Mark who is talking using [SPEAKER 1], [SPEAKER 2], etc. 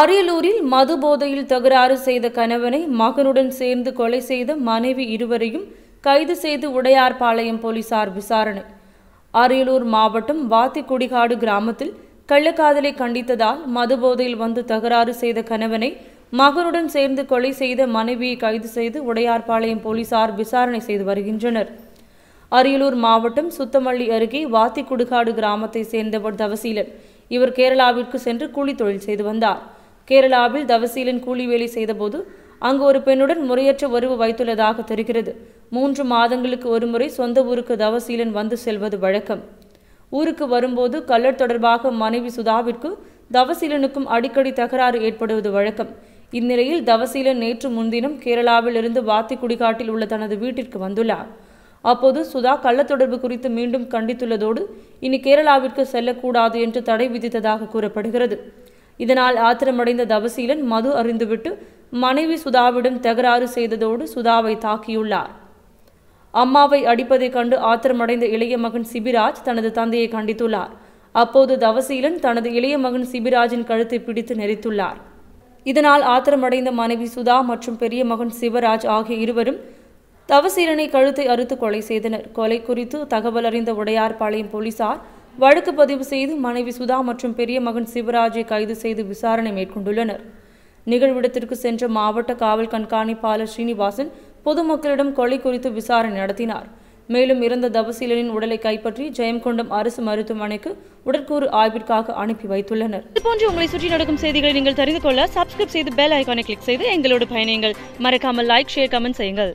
[SPEAKER 1] அரியலூரில் மது போதையில் தகராறு செய்த கணவனை மகனுடன் சேர்ந்து கொலை செய்த மனைவி இருவரையும் கைது செய்து உடையார்பாளையம் போலீசார் விசாரணை அரியலூர் மாவட்டம் வாத்திக்குடிகாடு கிராமத்தில் கள்ளக்காதலை கண்டித்ததால் மது போதையில் வந்து தகராறு செய்த கணவனை மகனுடன் சேர்ந்து கொலை செய்த மனைவியை கைது செய்து உடையார்பாளையம் போலீசார் விசாரணை செய்து வருகின்றனர் அரியலூர் மாவட்டம் சுத்தமல்லி அருகே வாத்திக்குடுகாடு கிராமத்தை சேர்ந்தவர் தவசீலன் இவர் கேரளாவிற்கு சென்று கூலி தொழில் செய்து வந்தார் கேரளாவில் தவசீலின் கூலி வேலை செய்தபோது அங்கு ஒரு பெண்ணுடன் முறையற்ற உறவு வைத்துள்ளதாக தெரிகிறது மூன்று மாதங்களுக்கு ஒருமுறை சொந்த ஊருக்கு தவசீலன் வந்து செல்வது வழக்கம் ஊருக்கு வரும்போது கல்லர் தொடர்பாக மனைவி சுதாவிற்கு தவசீலனுக்கும் அடிக்கடி தகராறு ஏற்படுவது வழக்கம் இந்நிலையில் தவசீலன் நேற்று முன்தினம் கேரளாவிலிருந்து வாத்தி குடிகாட்டில் உள்ள தனது வீட்டிற்கு வந்துள்ளார் அப்போது சுதா தொடர்பு குறித்து மீண்டும் கண்டித்துள்ளதோடு இனி கேரளாவிற்கு செல்லக்கூடாது என்று தடை விதித்ததாக கூறப்படுகிறது இதனால் ஆத்திரமடைந்த தவசீலன் மது அறிந்துவிட்டு மனைவி சுதாவிடம் தகராறு செய்ததோடு சுதாவை தாக்கியுள்ளார் அம்மாவை அடிப்பதைக் கண்டு ஆத்திரமடைந்த இளைய மகன் சிபிராஜ் தனது தந்தையை கண்டித்துள்ளார் அப்போது தவசீலன் தனது இளைய மகன் சிபிராஜின் கழுத்தை பிடித்து நெறித்துள்ளார் இதனால் ஆத்திரமடைந்த மனைவி சுதா மற்றும் பெரிய மகன் சிவராஜ் ஆகிய இருவரும் தவசீலனை கழுத்தை அறுத்து கொலை செய்தனர் கொலை குறித்து தகவல் அறிந்த உடையார்பாளையம் போலீசார் வழக்கு பதிவு செய்து மனைவி சுதா மற்றும் பெரிய மகன் சிவராஜை கைது செய்து விசாரணை மேற்கொண்டுள்ளனர் நிகழ்விடத்திற்கு சென்ற மாவட்ட காவல் கண்காணிப்பாளர் ஸ்ரீனிவாசன் பொதுமக்களிடம் கொலை குறித்து விசாரணை நடத்தினார் மேலும் இறந்த தபசீலனின் உடலை கைப்பற்றி ஜெயங்கொண்டம் அரசு மருத்துவமனைக்கு உடற்கூறு ஆய்விற்காக அனுப்பி வைத்துள்ளனர் இதுபோன்று உங்களை சுற்றி நடக்கும் செய்திகளை நீங்கள் தெரிந்து கொள்ள சப்ஸ்கிரைப் செய்து பெல் ஐக்கானை கிளிக் செய்து எங்களோடு பயணியுங்கள் மறக்காமல் லைக் ஷேர் கமெண்ட் செய்யுங்கள்